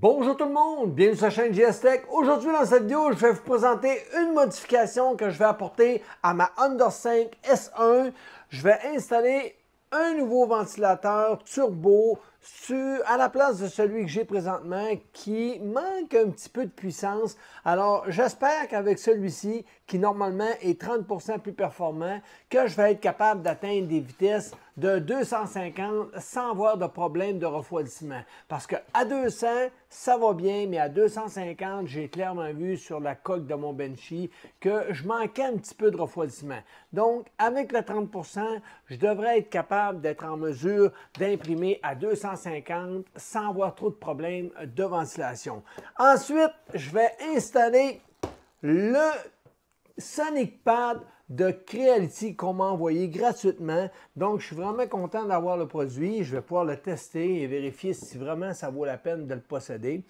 Bonjour tout le monde, bienvenue sur la chaîne GS Aujourd'hui dans cette vidéo, je vais vous présenter une modification que je vais apporter à ma Under 5 S1. Je vais installer un nouveau ventilateur turbo à la place de celui que j'ai présentement qui manque un petit peu de puissance. Alors, j'espère qu'avec celui-ci, qui normalement est 30% plus performant, que je vais être capable d'atteindre des vitesses de 250 sans avoir de problème de refroidissement. Parce que à 200, ça va bien, mais à 250, j'ai clairement vu sur la coque de mon Benchy que je manquais un petit peu de refroidissement. Donc, avec le 30 je devrais être capable d'être en mesure d'imprimer à 250 sans avoir trop de problèmes de ventilation. Ensuite, je vais installer le Sonic Pad de Creality qu'on m'a envoyé gratuitement. Donc, je suis vraiment content d'avoir le produit. Je vais pouvoir le tester et vérifier si vraiment ça vaut la peine de le posséder.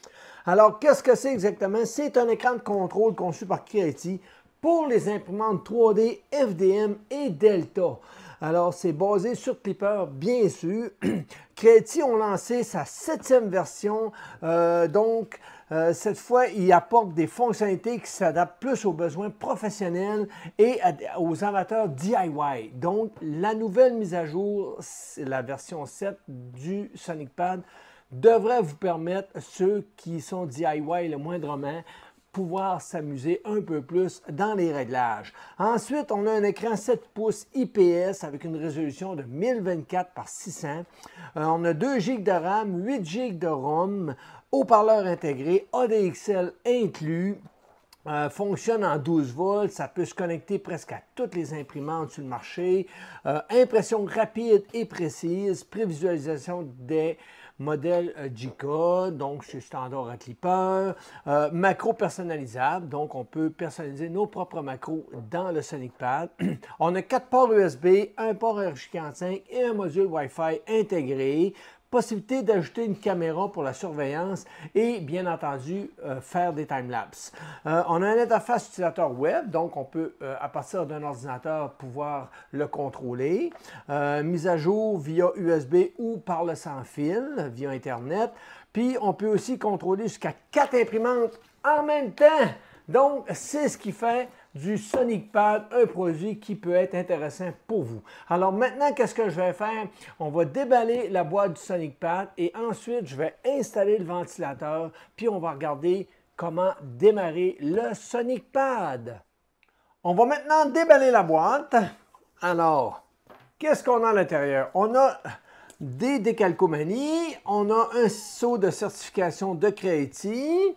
Alors, qu'est-ce que c'est exactement? C'est un écran de contrôle conçu par Creality pour les imprimantes 3D, FDM et Delta. Alors, c'est basé sur Clipper, bien sûr. Creality ont lancé sa septième version. Euh, donc, euh, cette fois, il apporte des fonctionnalités qui s'adaptent plus aux besoins professionnels et aux amateurs DIY. Donc, la nouvelle mise à jour, la version 7 du Sonic Pad, devrait vous permettre, ceux qui sont DIY le moindrement, pouvoir s'amuser un peu plus dans les réglages. Ensuite, on a un écran 7 pouces IPS avec une résolution de 1024 par 600. Euh, on a 2 GB de RAM, 8 GB de ROM haut-parleur intégré, ADXL inclus, euh, fonctionne en 12 volts, ça peut se connecter presque à toutes les imprimantes sur le marché. Euh, impression rapide et précise, prévisualisation des modèles G-Code, euh, donc c'est standard à clipper, macro personnalisable, donc on peut personnaliser nos propres macros dans le SonicPad. on a quatre ports USB, un port RJ45 et un module Wi-Fi intégré possibilité d'ajouter une caméra pour la surveillance et bien entendu euh, faire des timelapses. Euh, on a une interface utilisateur web, donc on peut euh, à partir d'un ordinateur pouvoir le contrôler. mise à jour via USB ou par le sans fil, via Internet. Puis on peut aussi contrôler jusqu'à quatre imprimantes en même temps. Donc c'est ce qui fait du Sonic Pad, un produit qui peut être intéressant pour vous. Alors maintenant, qu'est-ce que je vais faire? On va déballer la boîte du Sonic Pad et ensuite, je vais installer le ventilateur, puis on va regarder comment démarrer le Sonic Pad. On va maintenant déballer la boîte. Alors, qu'est-ce qu'on a à l'intérieur? On a des décalcomanies, on a un seau de certification de Creative,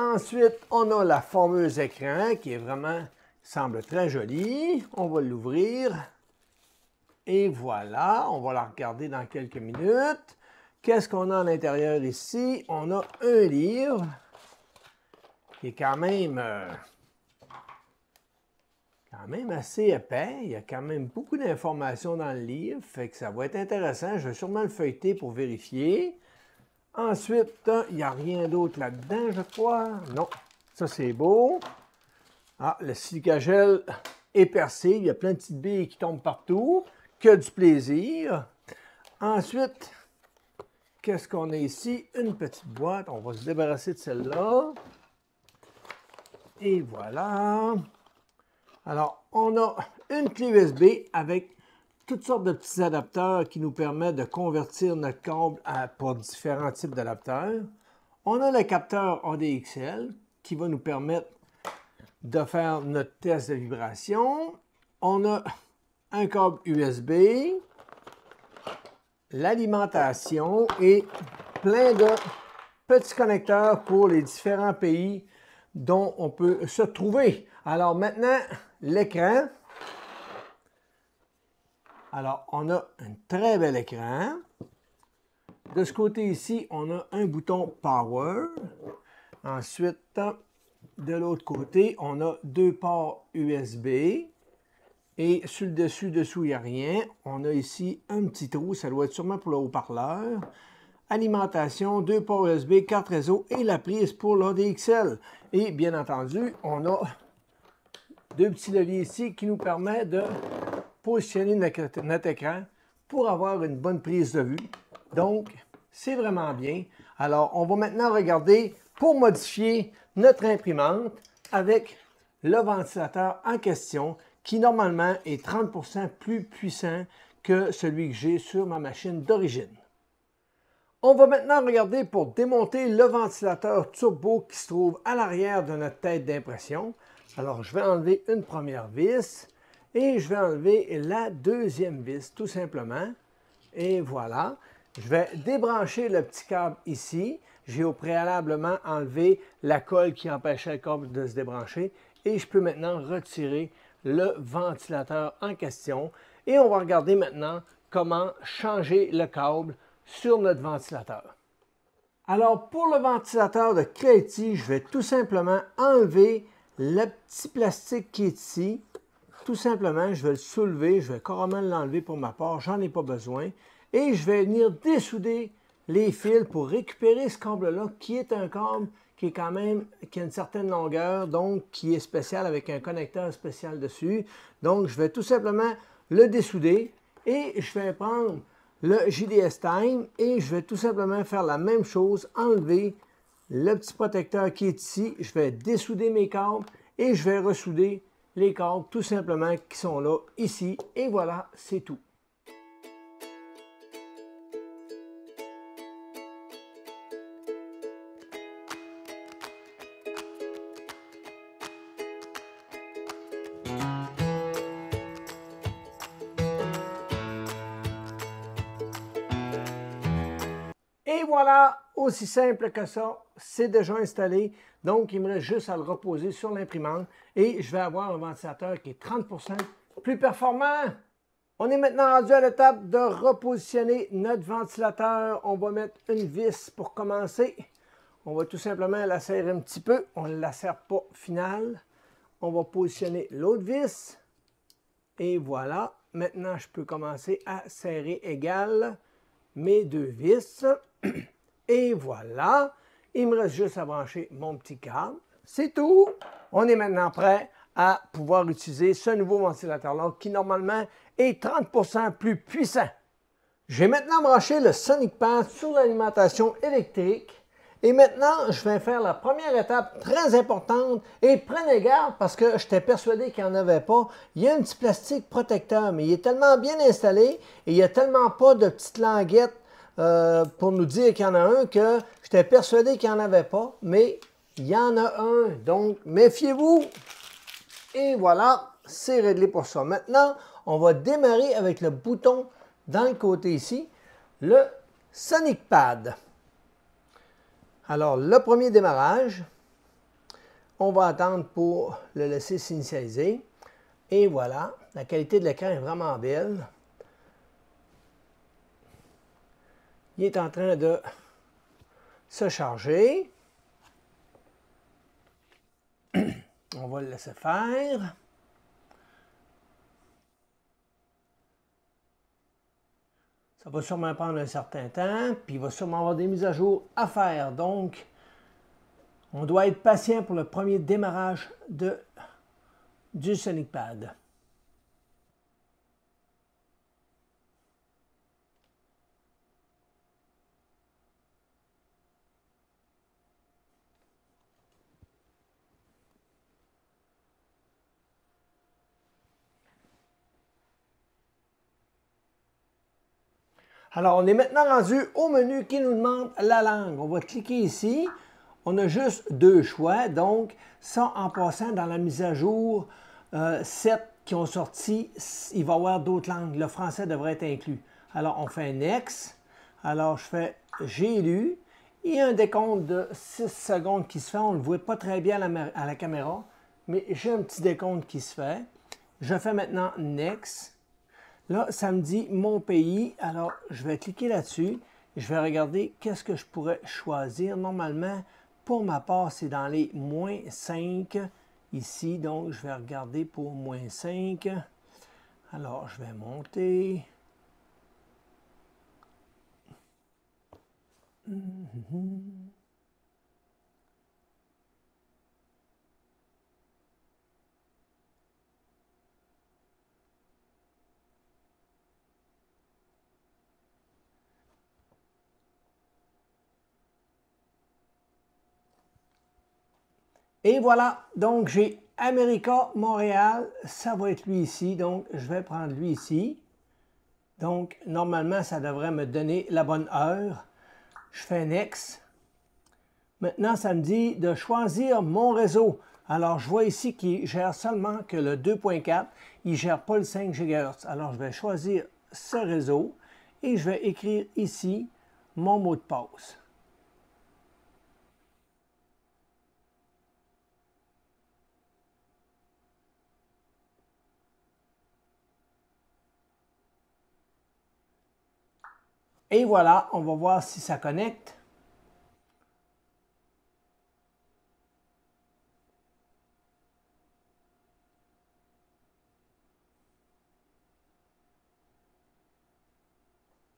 Ensuite, on a la fameuse écran qui est vraiment, semble très jolie. On va l'ouvrir. Et voilà, on va la regarder dans quelques minutes. Qu'est-ce qu'on a à l'intérieur ici? On a un livre qui est quand même, euh, quand même assez épais. Il y a quand même beaucoup d'informations dans le livre, fait que ça va être intéressant. Je vais sûrement le feuilleter pour vérifier. Ensuite, hein, il n'y a rien d'autre là-dedans, je crois. Non, ça c'est beau. Ah, le silica est percé. Il y a plein de petites billes qui tombent partout. Que du plaisir. Ensuite, qu'est-ce qu'on a ici? Une petite boîte. On va se débarrasser de celle-là. Et voilà. Alors, on a une clé USB avec toutes sortes de petits adapteurs qui nous permettent de convertir notre câble pour différents types d'adapteurs. On a le capteur ADXL qui va nous permettre de faire notre test de vibration. On a un câble USB, l'alimentation et plein de petits connecteurs pour les différents pays dont on peut se trouver. Alors maintenant, l'écran. Alors, on a un très bel écran. De ce côté ici, on a un bouton Power. Ensuite, de l'autre côté, on a deux ports USB. Et sur le dessus, dessous, il n'y a rien. On a ici un petit trou, ça doit être sûrement pour le haut-parleur. Alimentation, deux ports USB, carte réseau et la prise pour l'ADXL. Et bien entendu, on a deux petits leviers ici qui nous permettent de positionner notre, écran pour avoir une bonne prise de vue. Donc, c'est vraiment bien. Alors, on va maintenant regarder pour modifier notre imprimante avec le ventilateur en question qui normalement est 30% plus puissant que celui que j'ai sur ma machine d'origine. On va maintenant regarder pour démonter le ventilateur turbo qui se trouve à l'arrière de notre tête d'impression. Alors, je vais enlever une première vis. Et je vais enlever la deuxième vis, tout simplement. Et voilà. Je vais débrancher le petit câble ici. J'ai au préalablement enlevé la colle qui empêchait le câble de se débrancher. Et je peux maintenant retirer le ventilateur en question. Et on va regarder maintenant comment changer le câble sur notre ventilateur. Alors, pour le ventilateur de Creti, je vais tout simplement enlever le petit plastique qui est ici tout simplement, je vais le soulever, je vais carrément l'enlever pour ma part, j'en ai pas besoin. Et je vais venir dessouder les fils pour récupérer ce câble-là, qui est un câble qui est quand même, qui a une certaine longueur, donc qui est spécial avec un connecteur spécial dessus. Donc, je vais tout simplement le dessouder et je vais prendre le JDS Time et je vais tout simplement faire la même chose, enlever le petit protecteur qui est ici. Je vais dessouder mes câbles et je vais ressouder les cordes tout simplement qui sont là ici. Et voilà, c'est tout. Et voilà, aussi simple que ça, c'est déjà installé. Donc, il me reste juste à le reposer sur l'imprimante et je vais avoir un ventilateur qui est 30% plus performant. On est maintenant rendu à l'étape de repositionner notre ventilateur. On va mettre une vis pour commencer. On va tout simplement la serrer un petit peu. On ne la serre pas finale. On va positionner l'autre vis. Et voilà. Maintenant, je peux commencer à serrer égal mes deux vis. Et voilà, il me reste juste à brancher mon petit câble. C'est tout. On est maintenant prêt à pouvoir utiliser ce nouveau ventilateur-là qui normalement est 30 plus puissant. J'ai maintenant branché le Sonic Pad sur l'alimentation électrique. Et maintenant, je vais faire la première étape très importante et prenez garde parce que j'étais persuadé qu'il n'y en avait pas. Il y a un petit plastique protecteur, mais il est tellement bien installé et il n'y a tellement pas de petites languettes euh, pour nous dire qu'il y en a un que j'étais persuadé qu'il n'y en avait pas, mais il y en a un. Donc, méfiez-vous. Et voilà, c'est réglé pour ça. Maintenant, on va démarrer avec le bouton dans le côté ici, le Sonic Pad. Alors, le premier démarrage, on va attendre pour le laisser s'initialiser. Et voilà, la qualité de l'écran est vraiment belle. Il est en train de se charger. On va le laisser faire. Ça va sûrement prendre un certain temps, puis il va sûrement avoir des mises à jour à faire. Donc, on doit être patient pour le premier démarrage de, du Pad. Alors, on est maintenant rendu au menu qui nous demande la langue. On va cliquer ici. On a juste deux choix. Donc, ça, en passant dans la mise à jour 7 euh, qui ont sorti, il va y avoir d'autres langues. Le français devrait être inclus. Alors, on fait Next ». Alors, je fais « J'ai lu ». a un décompte de 6 secondes qui se fait. On ne le voit pas très bien à la caméra, mais j'ai un petit décompte qui se fait. Je fais maintenant « Next ». Là, ça me dit mon pays. Alors, je vais cliquer là-dessus. Je vais regarder qu'est-ce que je pourrais choisir. Normalement, pour ma part, c'est dans les moins 5 ici. Donc, je vais regarder pour moins 5. Alors, je vais monter. Mhm, mhm. Et voilà, donc j'ai America, Montréal, ça va être lui ici, donc je vais prendre lui ici. Donc, normalement, ça devrait me donner la bonne heure. Je fais Next. Maintenant, ça me dit de choisir mon réseau. Alors, je vois ici qu'il gère seulement que le 2.4. Il ne gère pas le 5 GHz. Alors, je vais choisir ce réseau et je vais écrire ici mon mot de passe. Et voilà, on va voir si ça connecte.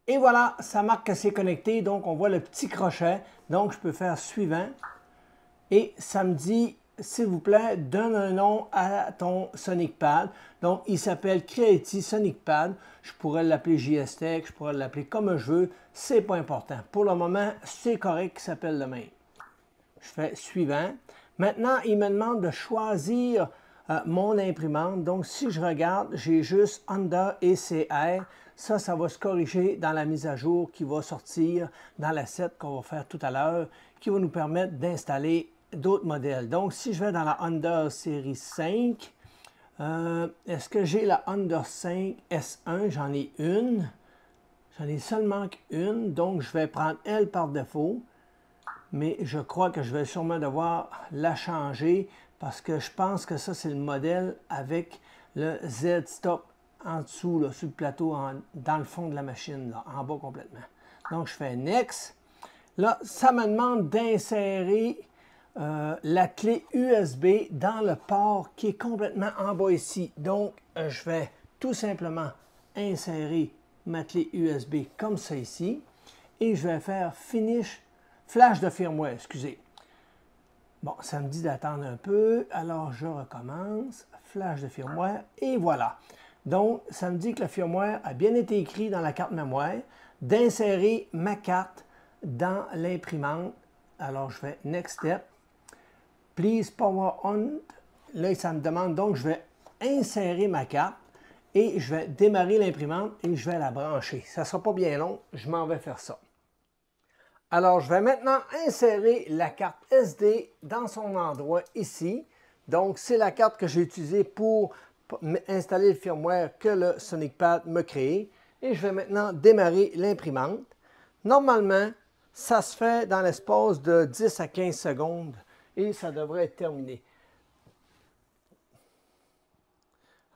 Et voilà, ça marque que c'est connecté. Donc, on voit le petit crochet. Donc, je peux faire suivant. Et ça me dit s'il vous plaît, donne un nom à ton Sonic Pad. Donc, il s'appelle Creative Sonic Pad. Je pourrais l'appeler JSTech, je pourrais l'appeler comme je veux. C'est pas important. Pour le moment, c'est correct qu'il s'appelle le même. Je fais suivant. Maintenant, il me demande de choisir euh, mon imprimante. Donc, si je regarde, j'ai juste Honda et CR. Ça, ça va se corriger dans la mise à jour qui va sortir dans la qu'on va faire tout à l'heure, qui va nous permettre d'installer d'autres modèles. Donc, si je vais dans la Honda série 5, euh, est-ce que j'ai la Honda 5 S1? J'en ai une. J'en ai seulement une, donc je vais prendre elle par défaut. Mais je crois que je vais sûrement devoir la changer parce que je pense que ça, c'est le modèle avec le Z-Stop en dessous, là, sur le plateau, dans le fond de la machine, en bas complètement. Donc, je fais Next. Là, ça me demande d'insérer euh, la clé USB dans le port qui est complètement en bas ici. Donc, euh, je vais tout simplement insérer ma clé USB comme ça ici. Et je vais faire Finish, Flash de firmware, excusez. Bon, ça me dit d'attendre un peu, alors je recommence. Flash de firmware, et voilà. Donc, ça me dit que le firmware a bien été écrit dans la carte mémoire, d'insérer ma carte dans l'imprimante. Alors, je fais Next Step. Please Power On. Là, ça me demande donc, je vais insérer ma carte et je vais démarrer l'imprimante et je vais la brancher. Ça ne sera pas bien long, je m'en vais faire ça. Alors, je vais maintenant insérer la carte SD dans son endroit ici. Donc, c'est la carte que j'ai utilisée pour installer le firmware que le SonicPad me crée. Et je vais maintenant démarrer l'imprimante. Normalement, ça se fait dans l'espace de 10 à 15 secondes et ça devrait être terminé.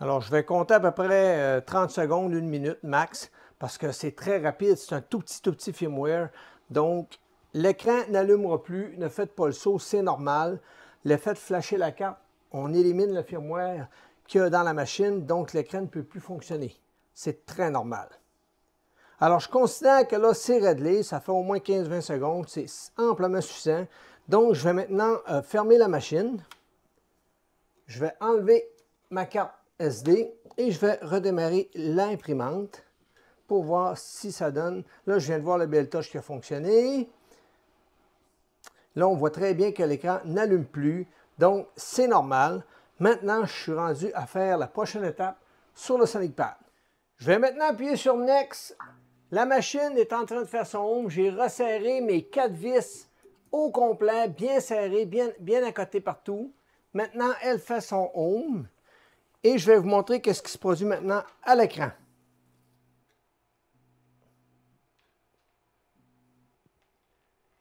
Alors, je vais compter à peu près 30 euh, secondes, une minute max, parce que c'est très rapide, c'est un tout petit, tout petit firmware. Donc, l'écran n'allumera plus, ne faites pas le saut, c'est normal. Le fait de flasher la carte, on élimine le firmware qu'il y a dans la machine, donc l'écran ne peut plus fonctionner. C'est très normal. Alors, je considère que là, c'est réglé, ça fait au moins 15-20 secondes, c'est amplement suffisant. Donc, je vais maintenant euh, fermer la machine. Je vais enlever ma carte SD et je vais redémarrer l'imprimante pour voir si ça donne. Là, je viens de voir le belle touche qui a fonctionné. Là, on voit très bien que l'écran n'allume plus. Donc, c'est normal. Maintenant, je suis rendu à faire la prochaine étape sur le SonicPad. Je vais maintenant appuyer sur Next. La machine est en train de faire son home. J'ai resserré mes quatre vis au complet, bien serré, bien, bien à côté partout. Maintenant, elle fait son home et je vais vous montrer ce qui se produit maintenant à l'écran.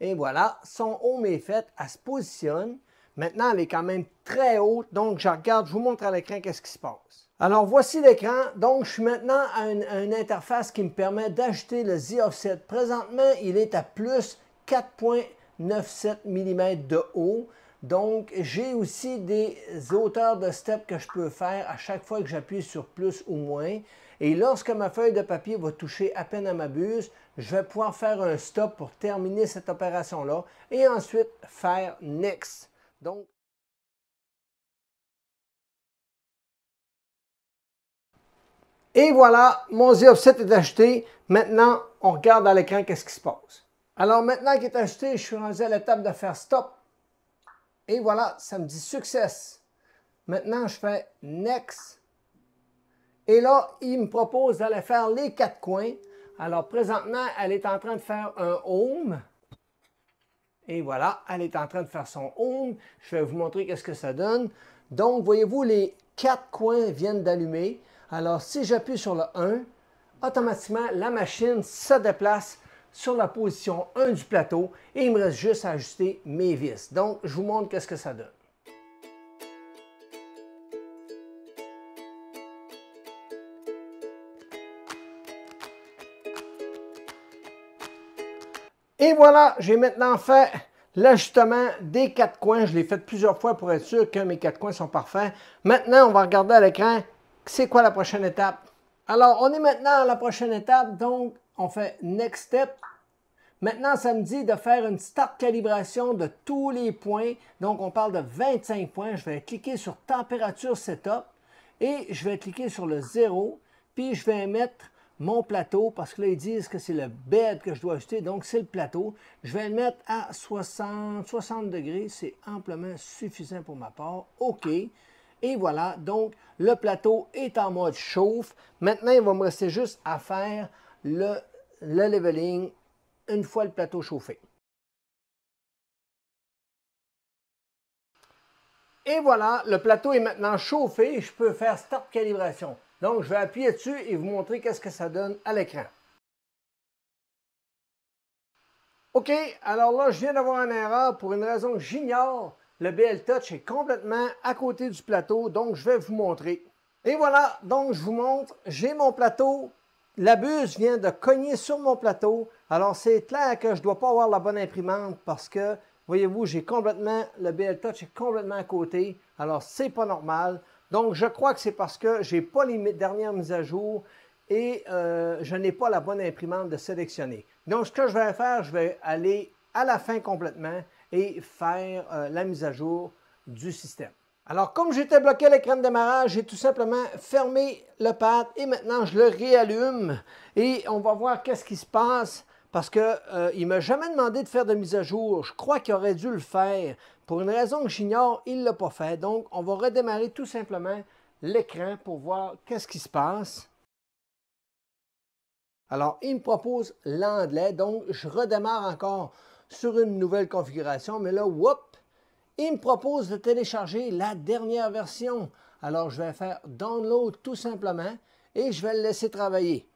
Et voilà, son home est fait, elle se positionne. Maintenant, elle est quand même très haute, donc je regarde, je vous montre à l'écran qu'est-ce qui se passe. Alors voici l'écran, donc je suis maintenant à une, interface qui me permet d'ajouter le Z-Offset. Présentement, il est à plus points 9,7 mm de haut. Donc, j'ai aussi des hauteurs de step que je peux faire à chaque fois que j'appuie sur plus ou moins. Et lorsque ma feuille de papier va toucher à peine à ma buse, je vais pouvoir faire un stop pour terminer cette opération-là et ensuite faire Next. Donc, Et voilà, mon Z-Offset est acheté. Maintenant, on regarde à l'écran qu'est-ce qui se passe. Alors maintenant qu'il est acheté, je suis rendu à l'étape de faire stop. Et voilà, ça me dit success. Maintenant, je fais next. Et là, il me propose d'aller faire les quatre coins. Alors présentement, elle est en train de faire un home. Et voilà, elle est en train de faire son home. Je vais vous montrer qu'est-ce que ça donne. Donc, voyez-vous, les quatre coins viennent d'allumer. Alors, si j'appuie sur le 1, automatiquement, la machine se déplace sur la position 1 du plateau et il me reste juste à ajuster mes vis. Donc, je vous montre qu'est-ce que ça donne. Et voilà, j'ai maintenant fait l'ajustement des quatre coins. Je l'ai fait plusieurs fois pour être sûr que mes quatre coins sont parfaits. Maintenant, on va regarder à l'écran c'est quoi la prochaine étape. Alors, on est maintenant à la prochaine étape, donc on fait Next Step. Maintenant, ça me dit de faire une start calibration de tous les points. Donc, on parle de 25 points. Je vais cliquer sur Température Setup et je vais cliquer sur le 0. Puis, je vais mettre mon plateau parce que là, ils disent que c'est le bed que je dois ajouter. Donc, c'est le plateau. Je vais le mettre à 60, 60 degrés. C'est amplement suffisant pour ma part. OK. Et voilà, donc le plateau est en mode chauffe. Maintenant, il va me rester juste à faire le, leveling une fois le plateau chauffé. Et voilà, le plateau est maintenant chauffé je peux faire Start calibration. Donc, je vais appuyer dessus et vous montrer qu'est-ce que ça donne à l'écran. OK, alors là, je viens d'avoir une erreur pour une raison que j'ignore. Le BL Touch est complètement à côté du plateau, donc je vais vous montrer. Et voilà, donc je vous montre, j'ai mon plateau, la buse vient de cogner sur mon plateau. Alors, c'est clair que je ne dois pas avoir la bonne imprimante parce que, voyez-vous, j'ai complètement, le BL Touch est complètement à côté. Alors, c'est pas normal. Donc, je crois que c'est parce que je n'ai pas les dernières mises à jour et euh, je n'ai pas la bonne imprimante de sélectionner. Donc, ce que je vais faire, je vais aller à la fin complètement et faire euh, la mise à jour du système. Alors, comme j'étais bloqué l'écran de démarrage, j'ai tout simplement fermé le pad et maintenant je le réallume et on va voir qu'est-ce qui se passe parce qu'il euh, il ne m'a jamais demandé de faire de mise à jour. Je crois qu'il aurait dû le faire. Pour une raison que j'ignore, il ne l'a pas fait. Donc, on va redémarrer tout simplement l'écran pour voir qu'est-ce qui se passe. Alors, il me propose l'anglais, donc je redémarre encore sur une nouvelle configuration, mais là, whoop, il me propose de télécharger la dernière version. Alors je vais faire download tout simplement et je vais le laisser travailler.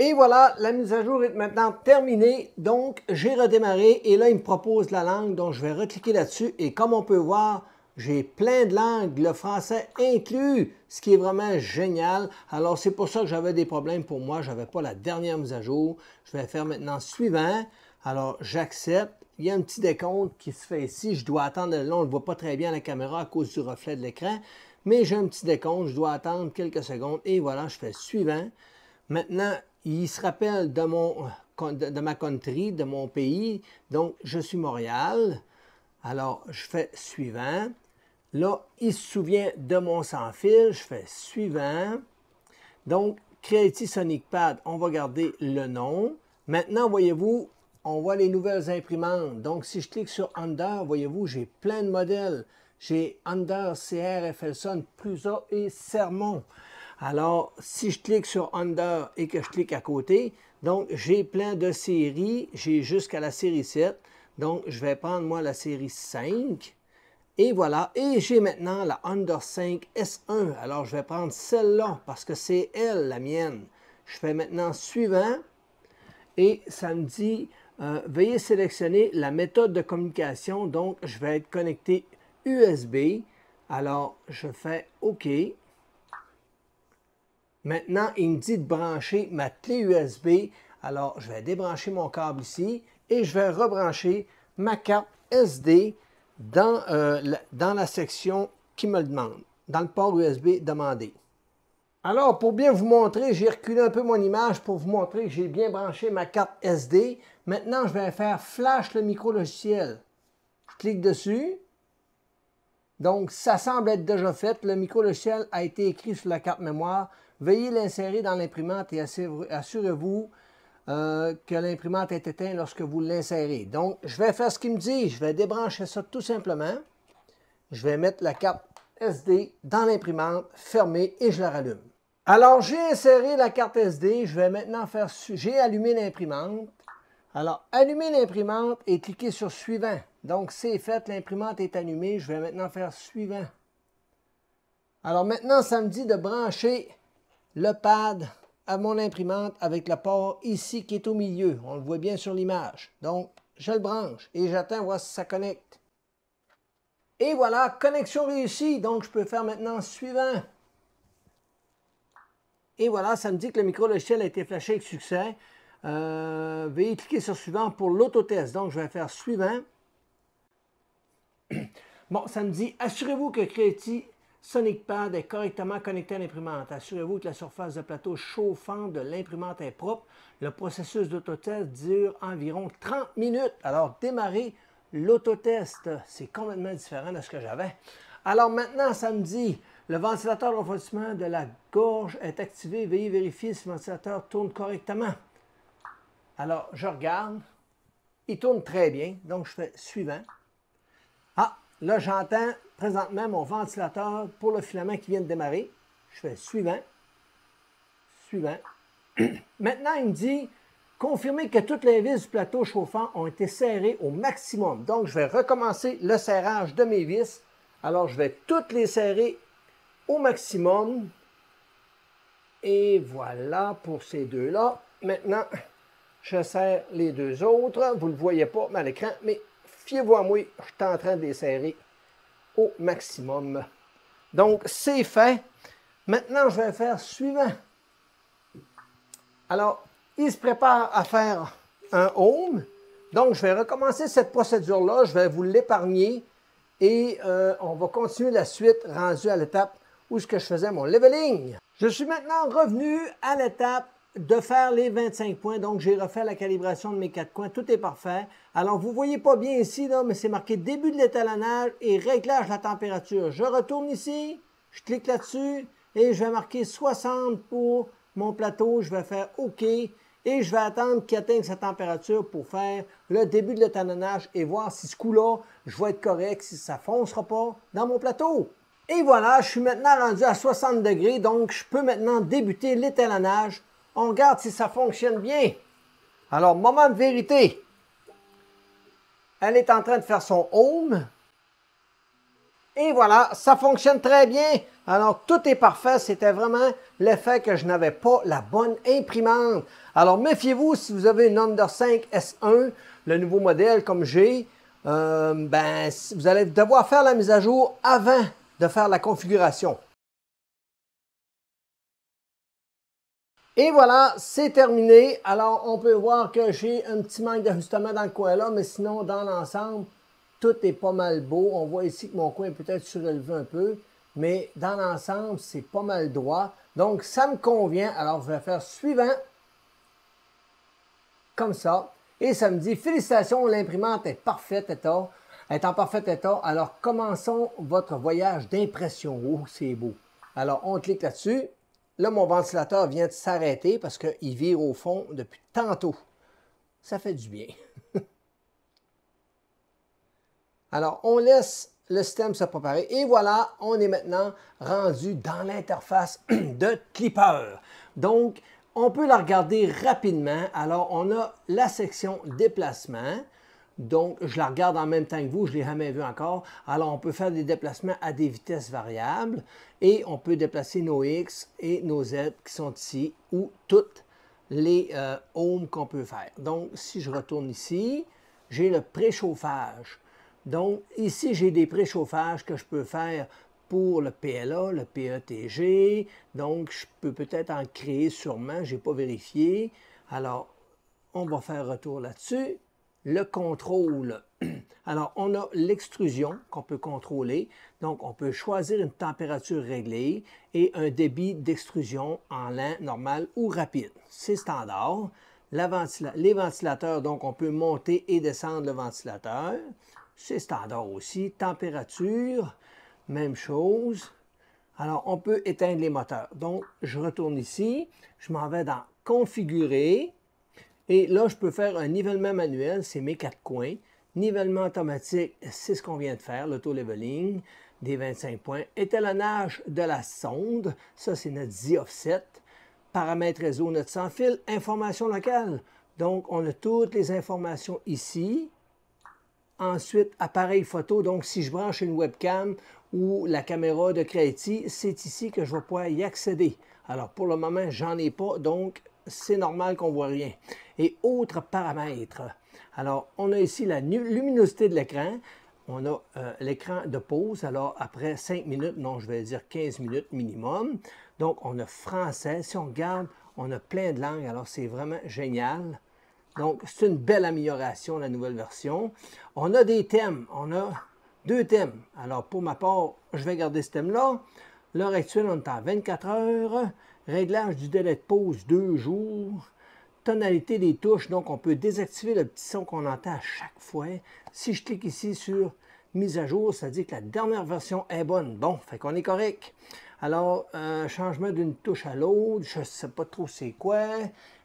Et voilà, la mise à jour est maintenant terminée. Donc, j'ai redémarré et là, il me propose la langue. Donc, je vais recliquer là-dessus. Et comme on peut voir, j'ai plein de langues, le français inclus, ce qui est vraiment génial. Alors, c'est pour ça que j'avais des problèmes pour moi. Je n'avais pas la dernière mise à jour. Je vais faire maintenant suivant. Alors, j'accepte. Il y a un petit décompte qui se fait ici. Je dois attendre, là, on ne le voit pas très bien la caméra à cause du reflet de l'écran, mais j'ai un petit décompte. Je dois attendre quelques secondes et voilà, je fais suivant. Maintenant, il se rappelle de, mon, de ma country, de mon pays. Donc, je suis Montréal. Alors, je fais suivant. Là, il se souvient de mon sans-fil. Je fais suivant. Donc, Creative Sonic Pad, on va garder le nom. Maintenant, voyez-vous, on voit les nouvelles imprimantes. Donc, si je clique sur Under, voyez-vous, j'ai plein de modèles. J'ai Under, CR, Felson, Prusa et Sermon. Alors, si je clique sur Under et que je clique à côté, donc j'ai plein de séries. J'ai jusqu'à la série 7. Donc, je vais prendre, moi, la série 5. Et voilà, et j'ai maintenant la Under 5 S1. Alors, je vais prendre celle-là parce que c'est elle, la mienne. Je fais maintenant suivant et ça me dit euh, veuillez sélectionner la méthode de communication. Donc, je vais être connecté USB. Alors, je fais OK. Maintenant, il me dit de brancher ma clé USB. Alors, je vais débrancher mon câble ici et je vais rebrancher ma carte SD dans, euh, dans la section qui me le demande, dans le port USB demandé. Alors, pour bien vous montrer, j'ai reculé un peu mon image pour vous montrer que j'ai bien branché ma carte SD. Maintenant, je vais faire flash le micro-logiciel. Je clique dessus. Donc, ça semble être déjà fait. Le micro-logiciel a été écrit sur la carte mémoire. Veuillez l'insérer dans l'imprimante et assurez-vous euh, que l'imprimante est éteinte lorsque vous l'insérez. Donc, je vais faire ce qu'il me dit. Je vais débrancher ça tout simplement. Je vais mettre la carte SD dans l'imprimante, fermée et je la rallume. Alors, j'ai inséré la carte SD. Je vais maintenant faire... J'ai allumé l'imprimante. Alors, allumer l'imprimante et cliquez sur Suivant. Donc, c'est fait, l'imprimante est allumée. Je vais maintenant faire Suivant. Alors maintenant, ça me dit de brancher le pad à mon imprimante avec le port ici qui est au milieu. On le voit bien sur l'image. Donc, je le branche et j'attends voir si ça connecte. Et voilà, connexion réussie. Donc, je peux faire maintenant suivant. Et voilà, ça me dit que le micro-logiciel a été flashé avec succès. Euh, veuillez cliquer sur suivant pour l'autotest. Donc, je vais faire suivant. Bon, ça me dit assurez-vous que Sonic Pad est correctement connecté à l'imprimante. Assurez-vous que la surface de plateau chauffant de l'imprimante est propre. Le processus d'autotest dure environ 30 minutes. Alors, démarrez L'autotest, c'est complètement différent de ce que j'avais. Alors maintenant, ça me dit, le ventilateur de refroidissement de la gorge est activé. Veuillez vérifier si le ventilateur tourne correctement. Alors, je regarde. Il tourne très bien. Donc, je fais suivant. Ah, là, j'entends présentement mon ventilateur pour le filament qui vient de démarrer. Je fais suivant. Suivant. Maintenant, il me dit confirmer que toutes les vis du plateau chauffant ont été serrées au maximum. Donc, je vais recommencer le serrage de mes vis. Alors, je vais toutes les serrer au maximum. Et voilà pour ces deux-là. Maintenant, je serre les deux autres. Vous ne le voyez pas à l'écran, mais fiez-vous à moi, je suis en train de les serrer au maximum. Donc, c'est fait. Maintenant, je vais faire suivant. Alors, il se prépare à faire un home. Donc, je vais recommencer cette procédure-là. Je vais vous l'épargner et euh, on va continuer la suite rendue à l'étape où ce que je faisais mon leveling. Je suis maintenant revenu à l'étape de faire les 25 points. Donc, j'ai refait la calibration de mes quatre coins. Tout est parfait. Alors, vous ne voyez pas bien ici, mais c'est marqué début de l'étalonnage et réglage de la température. Je retourne ici, je clique là-dessus et je vais marquer 60 pour mon plateau. Je vais faire OK. Et je vais attendre qu'il atteigne sa température pour faire le début de l'étalonnage et voir si ce coup-là, je vais être correct, si ça ne foncera pas dans mon plateau. Et voilà, je suis maintenant rendu à 60 degrés, donc je peux maintenant débuter l'étalonnage. On regarde si ça fonctionne bien. Alors, moment de vérité. Elle est en train de faire son home. Et voilà, ça fonctionne très bien. Alors, tout est parfait. C'était vraiment l'effet que je n'avais pas la bonne imprimante. Alors, méfiez-vous si vous avez une Under 5 S1, le nouveau modèle comme j'ai. Euh, ben, vous allez devoir faire la mise à jour avant de faire la configuration. Et voilà, c'est terminé. Alors, on peut voir que j'ai un petit manque d'ajustement dans le coin-là, mais sinon, dans l'ensemble, tout est pas mal beau. On voit ici que mon coin est peut-être surélevé un peu, mais dans l'ensemble, c'est pas mal droit. Donc, ça me convient. Alors, je vais faire suivant, comme ça. Et ça me dit, félicitations, l'imprimante est parfaite état, est en parfait état. Alors, commençons votre voyage d'impression. Oh, c'est beau. Alors, on clique là-dessus. Là, mon ventilateur vient de s'arrêter parce qu'il vire au fond depuis tantôt. Ça fait du bien. Alors, on laisse le système se préparer. Et voilà, on est maintenant rendu dans l'interface de Clipper. Donc, on peut la regarder rapidement. Alors, on a la section déplacement. Donc, je la regarde en même temps que vous, je ne l'ai jamais vue encore. Alors, on peut faire des déplacements à des vitesses variables et on peut déplacer nos X et nos Z qui sont ici ou toutes les euh, ohms qu'on peut faire. Donc, si je retourne ici, j'ai le préchauffage. Donc, ici, j'ai des préchauffages que je peux faire pour le PLA, le PETG. Donc, je peux peut-être en créer sûrement, je n'ai pas vérifié. Alors, on va faire retour là-dessus. Le contrôle. Alors, on a l'extrusion qu'on peut contrôler. Donc, on peut choisir une température réglée et un débit d'extrusion en lin normal ou rapide. C'est standard. les ventilateurs, donc on peut monter et descendre le ventilateur c'est standard aussi. Température, même chose. Alors, on peut éteindre les moteurs. Donc, je retourne ici, je m'en vais dans « Configurer ». Et là, je peux faire un nivellement manuel, c'est mes quatre coins. Nivellement automatique, c'est ce qu'on vient de faire, l'auto-leveling des 25 points. Étalonnage de la sonde, ça c'est notre Z-offset. Paramètres réseau, notre sans fil. Information locale, donc on a toutes les informations ici. Ensuite, appareil photo. Donc, si je branche une webcam ou la caméra de Creative, c'est ici que je vais pouvoir y accéder. Alors, pour le moment, j'en ai pas, donc c'est normal qu'on voit rien. Et autres paramètres. Alors, on a ici la luminosité de l'écran. On a euh, l'écran de pause. Alors, après 5 minutes, non, je vais dire 15 minutes minimum. Donc, on a français. Si on regarde, on a plein de langues. Alors, c'est vraiment génial. Donc, c'est une belle amélioration, la nouvelle version. On a des thèmes. On a deux thèmes. Alors, pour ma part, je vais garder ce thème-là. L'heure actuelle, on est 24 heures. Réglage du délai de pause, deux jours. Tonalité des touches. Donc, on peut désactiver le petit son qu'on entend à chaque fois. Si je clique ici sur mise à jour, ça dit que la dernière version est bonne. Bon, fait qu'on est correct. Alors, euh, changement d'une touche à l'autre, je ne sais pas trop c'est quoi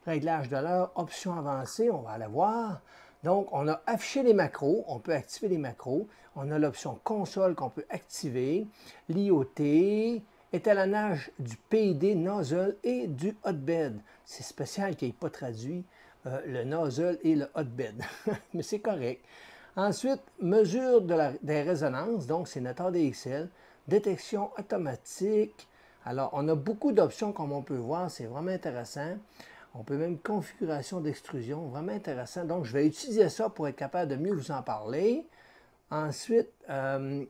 réglage de l'heure, option avancée, on va aller voir. Donc, on a affiché les macros, on peut activer les macros. On a l'option console qu'on peut activer, l'IoT, étalonnage du PID nozzle et du hotbed. C'est spécial qu'il n'y ait pas traduit euh, le nozzle et le hotbed, mais c'est correct. Ensuite, mesure des résonances, donc c'est notre ADXL, détection automatique. Alors, on a beaucoup d'options comme on peut voir, c'est vraiment intéressant. On peut même configuration d'extrusion, vraiment intéressant. Donc, je vais utiliser ça pour être capable de mieux vous en parler. Ensuite, euh,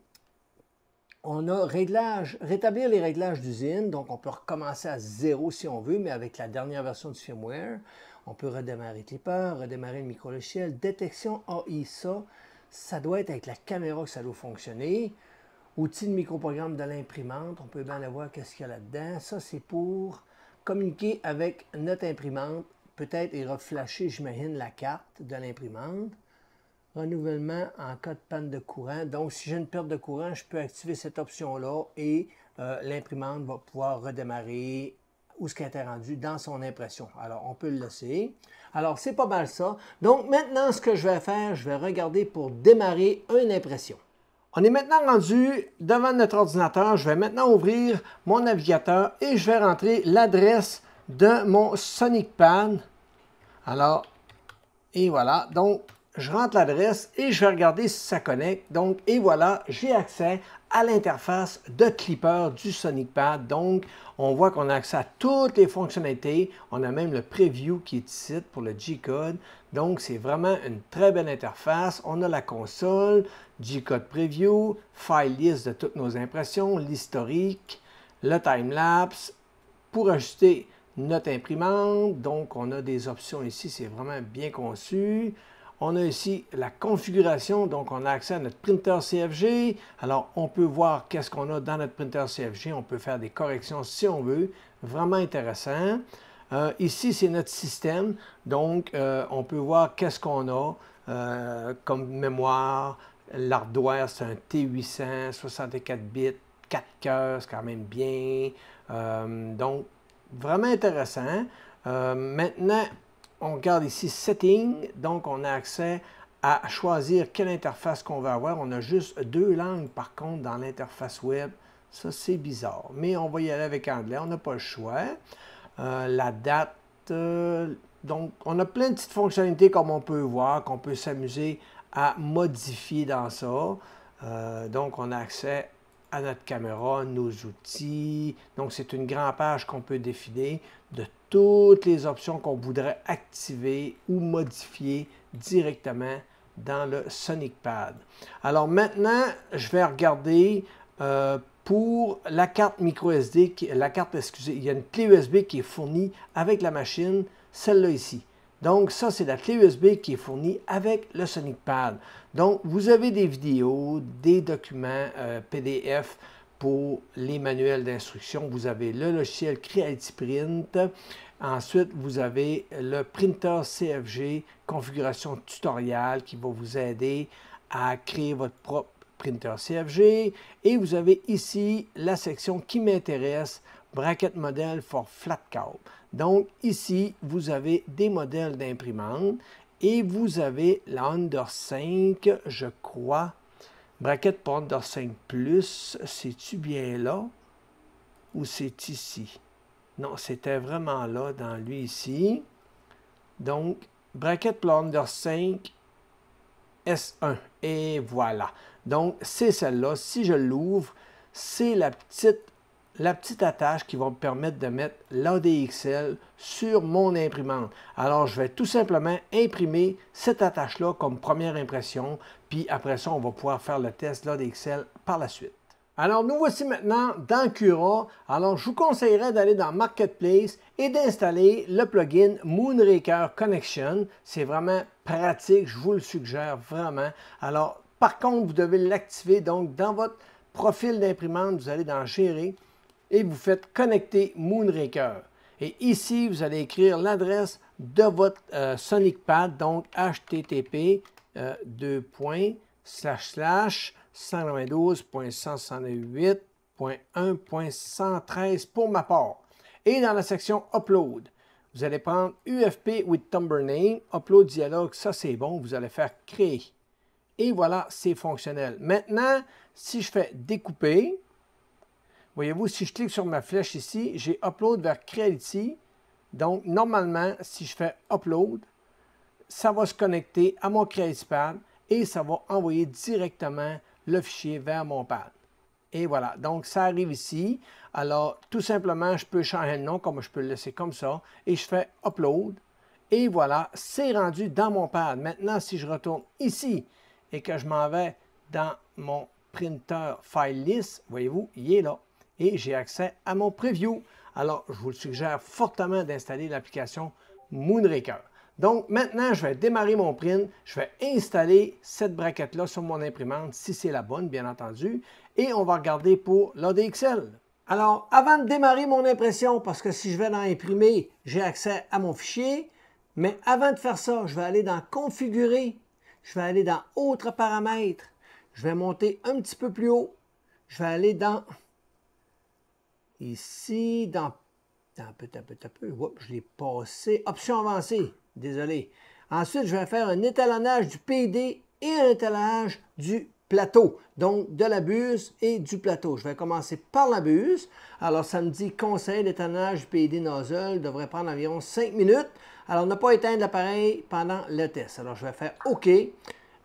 on a réglage, rétablir les réglages d'usine. Donc, on peut recommencer à zéro si on veut, mais avec la dernière version du firmware. On peut redémarrer Clipper, redémarrer le micro-logiciel. Détection AI, ça, ça doit être avec la caméra que ça doit fonctionner. Outil de micro-programme de l'imprimante, on peut bien aller voir qu'est-ce qu'il y a là-dedans. Ça, c'est pour communiquer avec notre imprimante. Peut-être et reflasher, j'imagine, la carte de l'imprimante. Renouvellement en cas de panne de courant. Donc, si j'ai une perte de courant, je peux activer cette option-là et euh, l'imprimante va pouvoir redémarrer où ce qui a été rendu dans son impression. Alors, on peut le laisser. Alors, c'est pas mal ça. Donc, maintenant, ce que je vais faire, je vais regarder pour démarrer une impression. On est maintenant rendu devant notre ordinateur. Je vais maintenant ouvrir mon navigateur et je vais rentrer l'adresse de mon Pan. Alors, et voilà. Donc, je rentre l'adresse et je vais regarder si ça connecte. Donc, et voilà, j'ai accès l'interface de Clipper du Sonic Pad. Donc, on voit qu'on a accès à toutes les fonctionnalités. On a même le preview qui est ici pour le G-Code. Donc, c'est vraiment une très belle interface. On a la console, G-Code Preview, file list de toutes nos impressions, l'historique, le time-lapse pour ajuster notre imprimante. Donc, on a des options ici. C'est vraiment bien conçu. On a ici la configuration, donc on a accès à notre printer CFG. Alors, on peut voir qu'est-ce qu'on a dans notre printer CFG. On peut faire des corrections si on veut. Vraiment intéressant. Euh, ici, c'est notre système. Donc, euh, on peut voir qu'est-ce qu'on a euh, comme mémoire. L'hardware, c'est un T800, 64 bits, 4 cœurs, c'est quand même bien. donc, vraiment intéressant. maintenant, on regarde ici Settings, donc on a accès à choisir quelle interface qu'on va avoir. On a juste deux langues par contre dans l'interface web. Ça, c'est bizarre, mais on va y aller avec anglais, on n'a pas le choix. Euh, la date, euh, donc on a plein de petites fonctionnalités comme on peut voir, qu'on peut s'amuser à modifier dans ça. Euh, donc, on a accès à notre caméra, nos outils. Donc, c'est une grande page qu'on peut définir de toutes les options qu'on voudrait activer ou modifier directement dans le Sonic Pad. Alors maintenant, je vais regarder euh, pour la carte micro SD, la carte, excusez, il y a une clé USB qui est fournie avec la machine, celle-là ici. Donc ça, c'est la clé USB qui est fournie avec le SonicPad. Donc vous avez des vidéos, des documents euh, PDF pour les manuels d'instruction. Vous avez le logiciel Creative Print. Ensuite, vous avez le printer CFG configuration tutoriel qui va vous aider à créer votre propre printer CFG. Et vous avez ici la section qui m'intéresse, bracket model for flat card. Donc ici, vous avez des modèles d'imprimantes et vous avez la 5, je crois. Braquette pour 5 Plus, c'est-tu bien là ou c'est ici? Non, c'était vraiment là dans lui ici. Donc, braquette pour 5 S1. Et voilà. Donc, c'est celle-là. Si je l'ouvre, c'est la petite la petite attache qui va me permettre de mettre l'ADXL sur mon imprimante. Alors, je vais tout simplement imprimer cette attache-là comme première impression, puis après ça, on va pouvoir faire le test l'ADXL par la suite. Alors, nous voici maintenant dans Cura. Alors, je vous conseillerais d'aller dans Marketplace et d'installer le plugin Moonraker Connection. C'est vraiment pratique, je vous le suggère vraiment. Alors, par contre, vous devez l'activer donc dans votre profil d'imprimante, vous allez dans Gérer et vous faites connecter Moonraker. Et ici, vous allez écrire l'adresse de votre euh, SonicPad, donc http 192.168.1.113 euh, pour ma part. Et dans la section Upload, vous allez prendre UFP with Tumblr Upload Dialogue, ça c'est bon, vous allez faire Créer. Et voilà, c'est fonctionnel. Maintenant, si je fais Découper, Voyez-vous, si je clique sur ma flèche ici, j'ai Upload vers Creality. Donc, normalement, si je fais Upload, ça va se connecter à mon Pad » et ça va envoyer directement le fichier vers mon pad. Et voilà, donc ça arrive ici. Alors, tout simplement, je peux changer le nom comme je peux le laisser comme ça. Et je fais « Upload ». Et voilà, c'est rendu dans mon pad. Maintenant, si je retourne ici et que je m'en vais dans mon printer file list, voyez-vous, il est là et j'ai accès à mon preview. Alors, je vous le suggère fortement d'installer l'application Moonraker. Donc, maintenant, je vais démarrer mon print. Je vais installer cette braquette-là sur mon imprimante, si c'est la bonne, bien entendu. Et on va regarder pour l'ADXL. Alors, avant de démarrer mon impression, parce que si je vais dans Imprimer, j'ai accès à mon fichier. Mais avant de faire ça, je vais aller dans Configurer. Je vais aller dans Autres paramètres. Je vais monter un petit peu plus haut. Je vais aller dans Ici, dans... dans un peu, à peu, je l'ai passé. Option avancée. Désolé. Ensuite, je vais faire un étalonnage du PID et un étalonnage du plateau. Donc, de la buse et du plateau. Je vais commencer par la buse. Alors, ça me dit conseil d'étalonnage du PID nozzle devrait prendre environ 5 minutes. Alors, ne pas éteindre l'appareil pendant le test. Alors, je vais faire OK.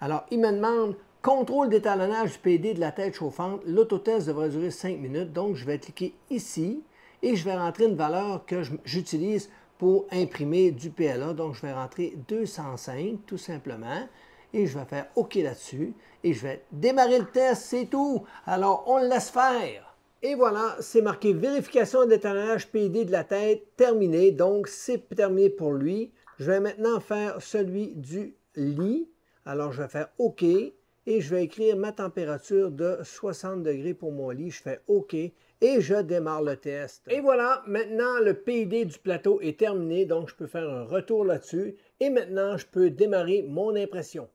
Alors, il me demande Contrôle d'étalonnage du PD de la tête chauffante. L'autotest devrait durer 5 minutes, donc je vais cliquer ici et je vais rentrer une valeur que j'utilise pour imprimer du PLA. Donc, je vais rentrer 205 tout simplement et je vais faire OK là-dessus et je vais démarrer le test, c'est tout. Alors, on le laisse faire. Et voilà, c'est marqué vérification d'étalonnage PID de la tête terminée. Donc, c'est terminé pour lui. Je vais maintenant faire celui du lit. Alors, je vais faire OK et je vais écrire ma température de 60 degrés pour mon lit. Je fais OK et je démarre le test. Et voilà, maintenant le PID du plateau est terminé, donc je peux faire un retour là-dessus et maintenant je peux démarrer mon impression.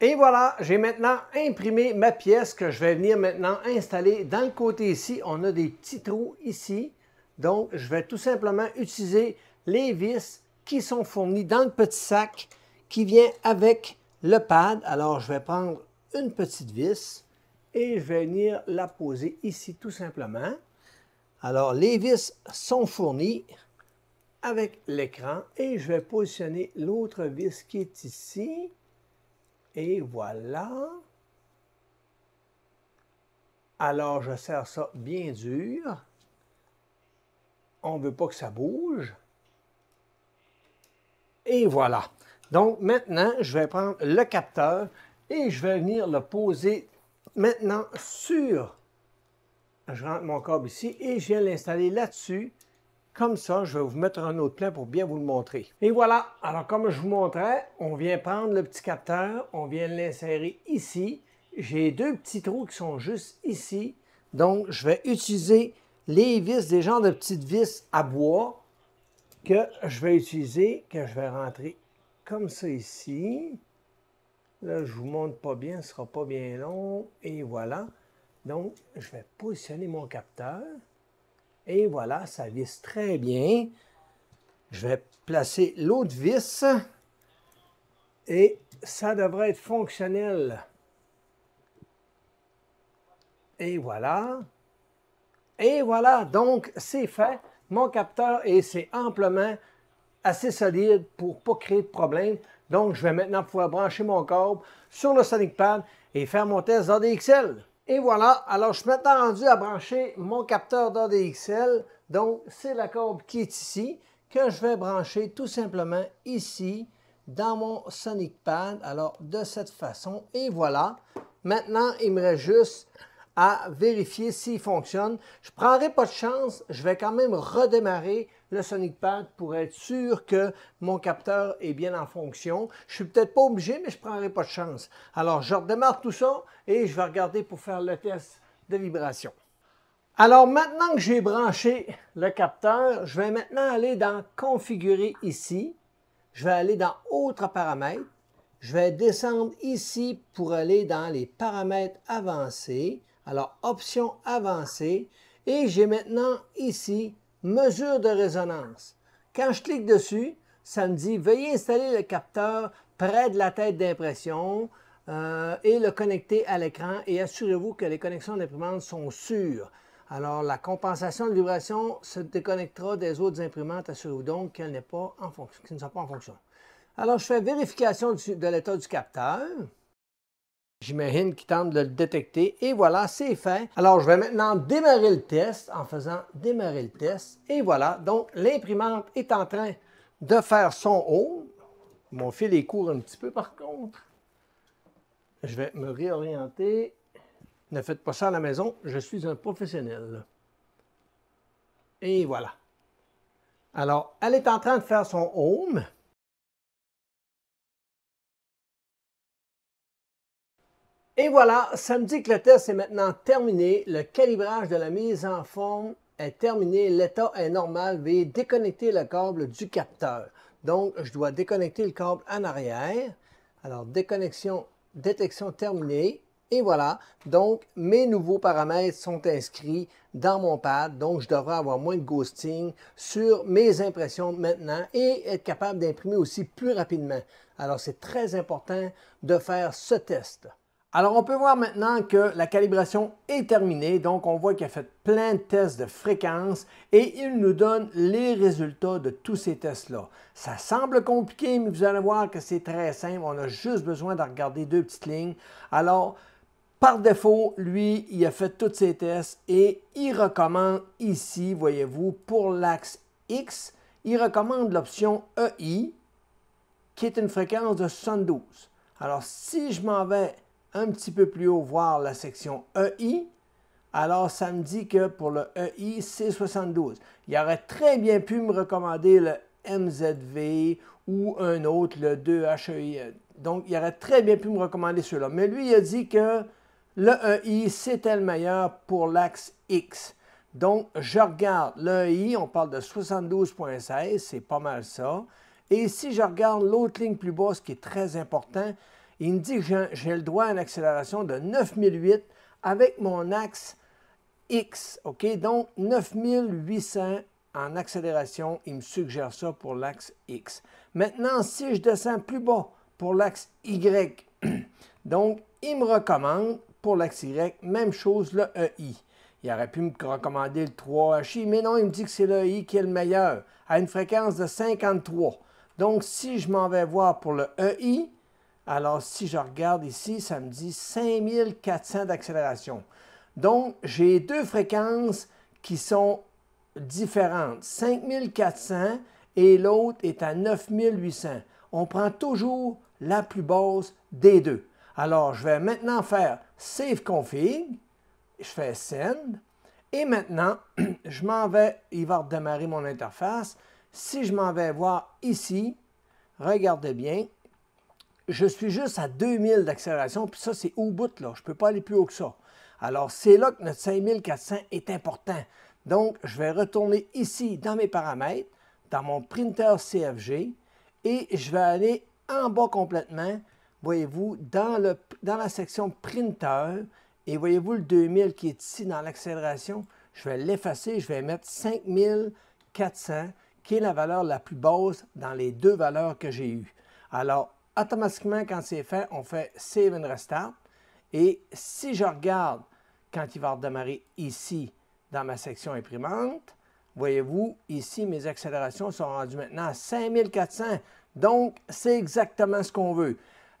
Et voilà, j'ai maintenant imprimé ma pièce que je vais venir maintenant installer. Dans le côté ici, on a des petits trous ici. Donc, je vais tout simplement utiliser les vis qui sont fournies dans le petit sac qui vient avec le pad. Alors, je vais prendre une petite vis et je vais venir la poser ici tout simplement. Alors, les vis sont fournies avec l'écran et je vais positionner l'autre vis qui est ici. Et voilà. Alors, je serre ça bien dur. On ne veut pas que ça bouge. Et voilà. Donc maintenant, je vais prendre le capteur et je vais venir le poser maintenant sur... Je rentre mon câble ici et je viens l'installer là-dessus. Comme ça, je vais vous mettre un autre plan pour bien vous le montrer. Et voilà, alors comme je vous montrais, on vient prendre le petit capteur, on vient l'insérer ici. J'ai deux petits trous qui sont juste ici. Donc, je vais utiliser les vis, des genres de petites vis à bois que je vais utiliser, que je vais rentrer comme ça ici. Là, je vous montre pas bien, ce sera pas bien long. Et voilà. Donc, je vais positionner mon capteur. Et voilà, ça visse très bien. Je vais placer l'autre vis. Et ça devrait être fonctionnel. Et voilà. Et voilà, donc c'est fait. Mon capteur, et c'est amplement assez solide pour pas créer de problème. Donc, je vais maintenant pouvoir brancher mon câble sur le Sonic Pad et faire mon test d'ADXL. Et voilà, alors je suis maintenant rendu à brancher mon capteur d'ADXL. Donc, c'est la câble qui est ici que je vais brancher tout simplement ici dans mon Sonic Pad. Alors, de cette façon, et voilà. Maintenant, il me reste juste à vérifier s'il fonctionne. Je ne prendrai pas de chance, je vais quand même redémarrer le Sonic Pad pour être sûr que mon capteur est bien en fonction. Je ne suis peut-être pas obligé, mais je ne prendrai pas de chance. Alors, je redémarre tout ça et je vais regarder pour faire le test de vibration. Alors, maintenant que j'ai branché le capteur, je vais maintenant aller dans « Configurer » ici. Je vais aller dans « Autres paramètres ». Je vais descendre ici pour aller dans les paramètres avancés. Alors, option avancée. Et j'ai maintenant ici, mesure de résonance. Quand je clique dessus, ça me dit, veuillez installer le capteur près de la tête d'impression euh, et le connecter à l'écran et assurez-vous que les connexions d'imprimantes sont sûres. Alors, la compensation de vibration se déconnectera des autres imprimantes. Assurez-vous donc qu'elles ne sont pas en fonction. Alors, je fais vérification de l'état du capteur. J'imagine qu'il tente de le détecter. Et voilà, c'est fait. Alors, je vais maintenant démarrer le test en faisant démarrer le test. Et voilà, donc l'imprimante est en train de faire son home. Mon fil est court un petit peu par contre. Je vais me réorienter. Ne faites pas ça à la maison, je suis un professionnel. Et voilà. Alors, elle est en train de faire son home. Et voilà, ça me dit que le test est maintenant terminé. Le calibrage de la mise en forme est terminé. L'état est normal. vais déconnecter le câble du capteur. Donc, je dois déconnecter le câble en arrière. Alors, déconnexion, détection terminée. Et voilà, donc mes nouveaux paramètres sont inscrits dans mon pad, donc je devrais avoir moins de ghosting sur mes impressions maintenant et être capable d'imprimer aussi plus rapidement. Alors c'est très important de faire ce test. Alors, on peut voir maintenant que la calibration est terminée. Donc, on voit qu'il a fait plein de tests de fréquence et il nous donne les résultats de tous ces tests-là. Ça semble compliqué, mais vous allez voir que c'est très simple. On a juste besoin de regarder deux petites lignes. Alors, par défaut, lui, il a fait tous ces tests et il recommande ici, voyez-vous, pour l'axe X, il recommande l'option EI, qui est une fréquence de 112. Alors, si je m'en vais un petit peu plus haut, voir la section EI, alors ça me dit que pour le EI, c'est 72. Il aurait très bien pu me recommander le MZV ou un autre, le 2HEI. Donc, il aurait très bien pu me recommander celui-là. Mais lui, il a dit que le EI, c'était le meilleur pour l'axe X. Donc, je regarde le EI, on parle de 72.16, c'est pas mal ça. Et si je regarde l'autre ligne plus basse, qui est très important, il me dit que j'ai le droit à une accélération de 9008 avec mon axe X. OK? Donc, 9800 en accélération, il me suggère ça pour l'axe X. Maintenant, si je descends plus bas pour l'axe Y, donc il me recommande pour l'axe Y, même chose le EI. Il aurait pu me recommander le 3HI, mais non, il me dit que c'est le EI qui est le meilleur, à une fréquence de 53. Donc, si je m'en vais voir pour le EI, alors, si je regarde ici, ça me dit 5400 d'accélération. Donc, j'ai deux fréquences qui sont différentes. 5400 et l'autre est à 9800. On prend toujours la plus basse des deux. Alors, je vais maintenant faire Save Config. Je fais Send. Et maintenant, je m'en vais, il va redémarrer mon interface. Si je m'en vais voir ici, regardez bien, je suis juste à 2000 d'accélération, puis ça, c'est au bout, là. Je ne peux pas aller plus haut que ça. Alors, c'est là que notre 5400 est important. Donc, je vais retourner ici dans mes paramètres, dans mon printer CFG, et je vais aller en bas complètement, voyez-vous, dans, dans la section printer, et voyez-vous le 2000 qui est ici dans l'accélération, je vais l'effacer, je vais mettre 5400, qui est la valeur la plus basse dans les deux valeurs que j'ai eues. Alors, automatiquement, quand c'est fait, on fait Save and Restart. Et si je regarde quand il va redémarrer ici, dans ma section imprimante, voyez-vous, ici, mes accélérations sont rendues maintenant à 5400. Donc, c'est exactement ce qu'on veut.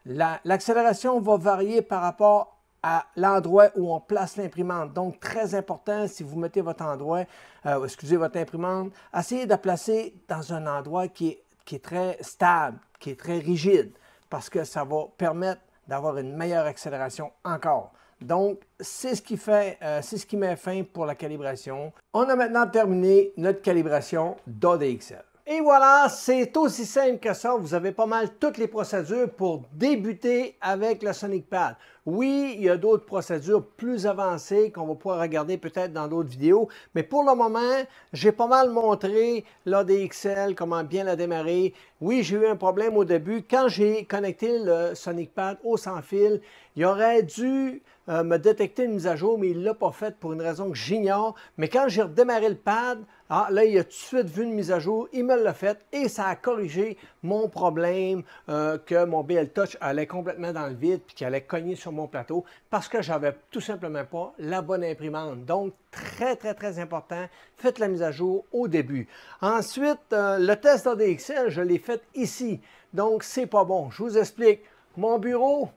L'accélération va varier par rapport à l'endroit où on place l'imprimante. Donc, très important, si vous mettez votre endroit, euh, excusez, votre imprimante, essayez de la placer dans un endroit qui est très stable, qui est très rigide parce que ça va permettre d'avoir une meilleure accélération encore. Donc, c'est ce qui fait, euh, c'est ce qui met fin pour la calibration. On a maintenant terminé notre calibration d'ODXL. Et voilà, c'est aussi simple que ça. Vous avez pas mal toutes les procédures pour débuter avec le Sonic Pad. Oui, il y a d'autres procédures plus avancées qu'on va pouvoir regarder peut-être dans d'autres vidéos, mais pour le moment, j'ai pas mal montré l'ADXL, comment bien la démarrer. Oui, j'ai eu un problème au début. Quand j'ai connecté le Sonic Pad au sans-fil, il aurait dû euh, me détecter une mise à jour, mais il ne l'a pas faite pour une raison que j'ignore. Mais quand j'ai redémarré le pad, ah, là, il a tout de suite vu une mise à jour, il me l'a faite et ça a corrigé mon problème euh, que mon BL Touch allait complètement dans le vide puis qu'il allait cogner sur mon plateau parce que j'avais tout simplement pas la bonne imprimante. Donc, très, très, très important, faites la mise à jour au début. Ensuite, euh, le test ADXL, je l'ai fait ici. Donc, c'est pas bon. Je vous explique. Mon bureau,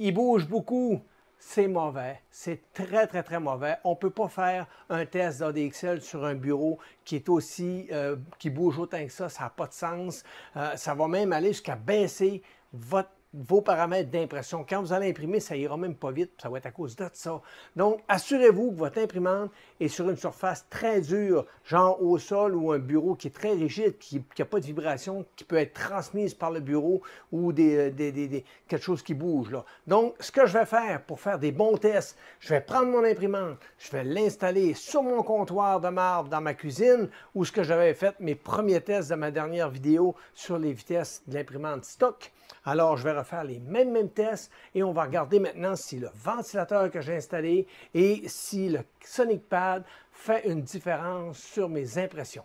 il bouge beaucoup c'est mauvais. C'est très, très, très mauvais. On ne peut pas faire un test d'ADXL sur un bureau qui est aussi, euh, qui bouge autant que ça. Ça n'a pas de sens. Euh, ça va même aller jusqu'à baisser votre vos paramètres d'impression. Quand vous allez imprimer, ça ira même pas vite, ça va être à cause de ça. Donc, assurez-vous que votre imprimante est sur une surface très dure, genre au sol ou un bureau qui est très rigide, qui n'a pas de vibration, qui peut être transmise par le bureau ou euh, des, quelque chose qui bouge. Là. Donc, ce que je vais faire pour faire des bons tests, je vais prendre mon imprimante, je vais l'installer sur mon comptoir de marbre dans ma cuisine, où ce que j'avais fait mes premiers tests de ma dernière vidéo sur les vitesses de l'imprimante stock. Alors, je vais faire les mêmes, mêmes tests et on va regarder maintenant si le ventilateur que j'ai installé et si le Sonic Pad fait une différence sur mes impressions.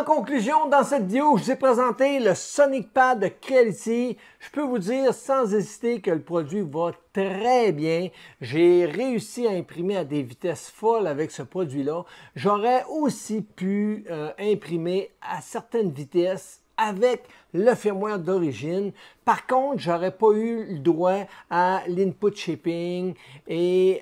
En conclusion, dans cette vidéo, je vous ai présenté le Sonic Pad de Creality. Je peux vous dire sans hésiter que le produit va très bien. J'ai réussi à imprimer à des vitesses folles avec ce produit-là. J'aurais aussi pu euh, imprimer à certaines vitesses avec le firmware d'origine. Par contre, j'aurais pas eu le droit à l'input shipping et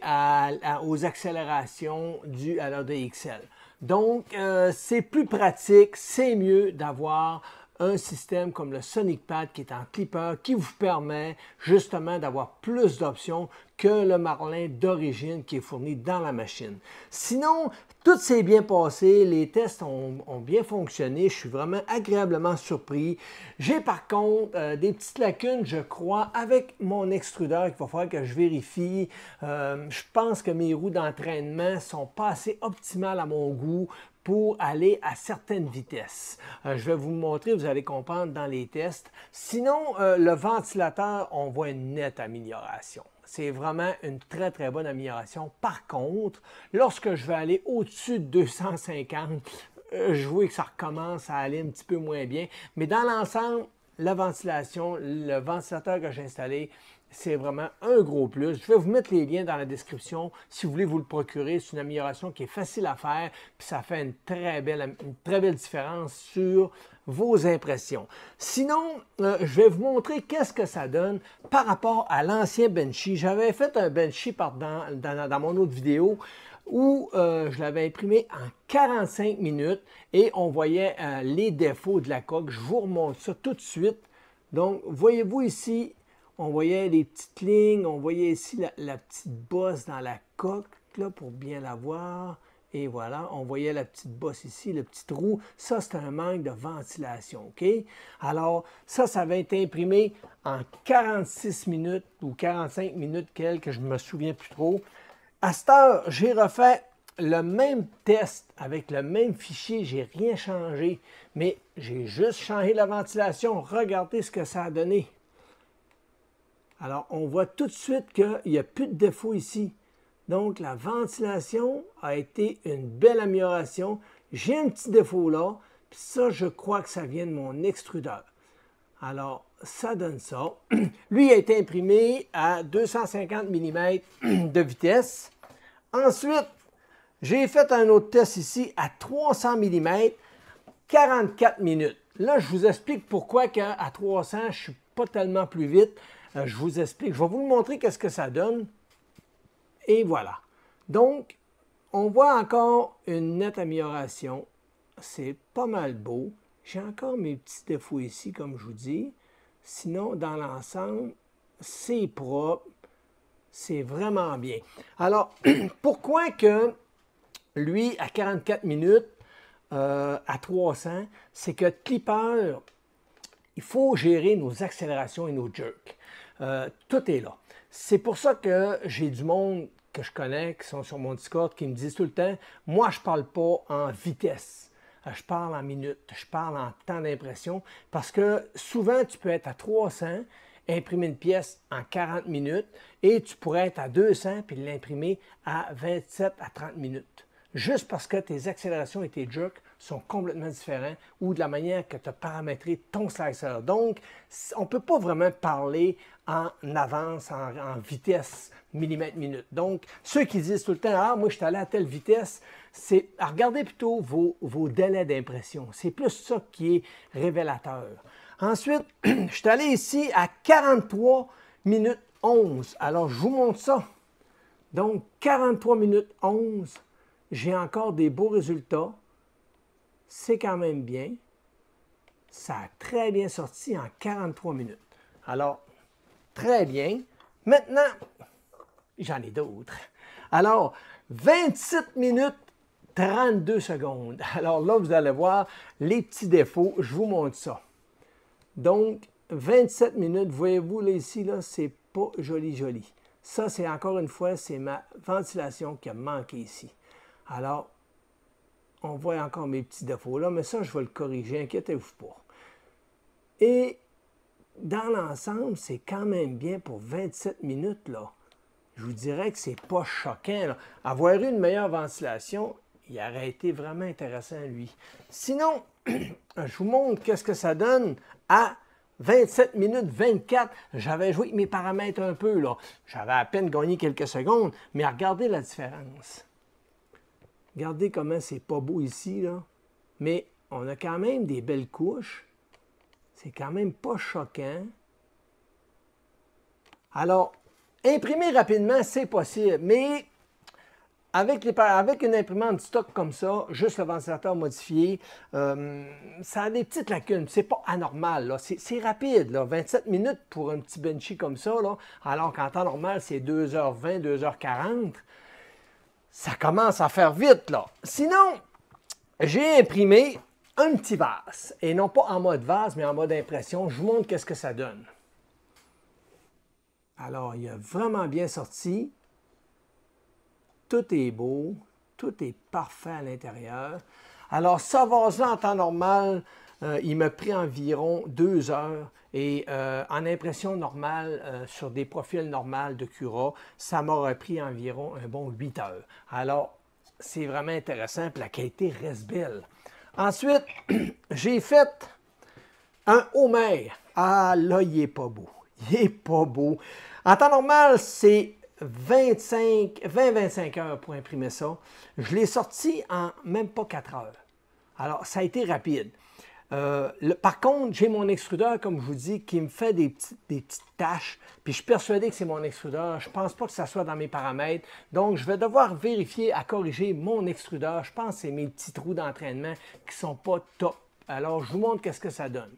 aux accélérations dues à l'ordre XL. Donc, euh, c'est plus pratique, c'est mieux d'avoir un système comme le Sonic Pad qui est en clipper, qui vous permet justement d'avoir plus d'options que le marlin d'origine qui est fourni dans la machine. Sinon, tout s'est bien passé, les tests ont, bien fonctionné, je suis vraiment agréablement surpris. J'ai par contre euh, des petites lacunes, je crois, avec mon extrudeur qu'il va falloir que je vérifie. Euh, je pense que mes roues d'entraînement sont pas assez optimales à mon goût pour aller à certaines vitesses. Euh, je vais vous montrer, vous allez comprendre dans les tests. Sinon, euh, le ventilateur, on voit une nette amélioration. C'est vraiment une très, très bonne amélioration. Par contre, lorsque je vais aller au-dessus de 250, je vois que ça recommence à aller un petit peu moins bien. Mais dans l'ensemble, la ventilation, le ventilateur que j'ai installé c'est vraiment un gros plus. Je vais vous mettre les liens dans la description si vous voulez vous le procurer. C'est une amélioration qui est facile à faire, puis ça fait une très belle, très belle différence sur vos impressions. Sinon, euh, je vais vous montrer qu'est-ce que ça donne par rapport à l'ancien Benchy. J'avais fait un Benchy dans, mon autre vidéo où euh, je l'avais imprimé en 45 minutes et on voyait euh, les défauts de la coque. Je vous remonte ça tout de suite. Donc, voyez-vous ici, on voyait les petites lignes, on voyait ici la, petite bosse dans la coque là, pour bien la voir. Et voilà, on voyait la petite bosse ici, le petit trou. Ça, c'est un manque de ventilation, OK? Alors, ça, ça va être imprimé en 46 minutes ou 45 minutes, quelques, je ne me souviens plus trop. À cette heure, j'ai refait le même test avec le même fichier, j'ai rien changé, mais j'ai juste changé la ventilation. Regardez ce que ça a donné. Alors, on voit tout de suite qu'il n'y a plus de défaut ici. Donc, la ventilation a été une belle amélioration. J'ai un petit défaut là, puis ça, je crois que ça vient de mon extrudeur. Alors, ça donne ça. Lui a été imprimé à 250 mm de vitesse. Ensuite, j'ai fait un autre test ici à 300 mm, 44 minutes. Là, je vous explique pourquoi qu'à 300, je ne suis pas tellement plus vite. Euh, je vous explique. Je vais vous montrer qu'est-ce que ça donne. Et voilà. Donc, on voit encore une nette amélioration. C'est pas mal beau. J'ai encore mes petits défauts ici, comme je vous dis. Sinon, dans l'ensemble, c'est propre. C'est vraiment bien. Alors, pourquoi que lui, à 44 minutes, euh, à 300, c'est que Clipper, il faut gérer nos accélérations et nos jerks. Euh, tout est là. C'est pour ça que j'ai du monde que je connais qui sont sur mon Discord qui me disent tout le temps Moi, je ne parle pas en vitesse. Euh, je parle en minutes, je parle en temps d'impression parce que souvent tu peux être à 300, imprimer une pièce en 40 minutes et tu pourrais être à 200 puis l'imprimer à 27 à 30 minutes. Juste parce que tes accélérations et tes jerks sont complètement différents ou de la manière que tu as paramétré ton slicer. Donc, on ne peut pas vraiment parler en avance, en, vitesse millimètre-minute. Donc, ceux qui disent tout le temps « Ah, moi, je suis allé à telle vitesse », c'est regardez plutôt vos, vos délais d'impression. C'est plus ça qui est révélateur. Ensuite, je suis allé ici à 43 minutes 11. Alors, je vous montre ça. Donc, 43 minutes 11, j'ai encore des beaux résultats c'est quand même bien. Ça a très bien sorti en 43 minutes. Alors, très bien. Maintenant, j'en ai d'autres. Alors, 27 minutes 32 secondes. Alors là, vous allez voir les petits défauts. Je vous montre ça. Donc, 27 minutes, voyez-vous là ici, là, c'est pas joli, joli. Ça, c'est encore une fois, c'est ma ventilation qui a manqué ici. Alors, on voit encore mes petits défauts là, mais ça, je vais le corriger, inquiétez-vous pas. Et dans l'ensemble, c'est quand même bien pour 27 minutes, là. Je vous dirais que c'est pas choquant. Avoir eu une meilleure ventilation, il aurait été vraiment intéressant, lui. Sinon, je vous montre qu'est-ce que ça donne à 27 minutes 24. J'avais joué mes paramètres un peu, là. J'avais à peine gagné quelques secondes, mais regardez la différence. Regardez comment c'est pas beau ici, là. Mais on a quand même des belles couches. C'est quand même pas choquant. Alors, imprimer rapidement, c'est possible, mais avec, les, avec une imprimante stock comme ça, juste le ventilateur modifié, euh, ça a des petites lacunes. C'est pas anormal. C'est rapide. 27 minutes pour un petit benchy comme ça, alors qu'en temps normal, c'est 2h20, 2h40 ça commence à faire vite, là. Sinon, j'ai imprimé un petit vase, et non pas en mode vase, mais en mode impression. Je vous montre qu'est-ce que ça donne. Alors, il a vraiment bien sorti. Tout est beau, tout est parfait à l'intérieur. Alors, ça vase en temps normal, euh, il m'a pris environ deux heures et euh, en impression normale, euh, sur des profils normaux de Cura, ça m'aurait pris environ un bon huit heures. Alors, c'est vraiment intéressant, et la qualité reste belle. Ensuite, j'ai fait un Homer. Ah là, il n'est pas beau. Il n'est pas beau. En temps normal, c'est 20-25 heures pour imprimer ça. Je l'ai sorti en même pas quatre heures. Alors, ça a été rapide. Euh, par contre, j'ai mon extrudeur, comme je vous dis, qui me fait des petites, des tâches. Puis je suis persuadé que c'est mon extrudeur. Je ne pense pas que ça soit dans mes paramètres. Donc, je vais devoir vérifier à corriger mon extrudeur. Je pense que c'est mes petits trous d'entraînement qui ne sont pas top. Alors, je vous montre qu'est-ce que ça donne.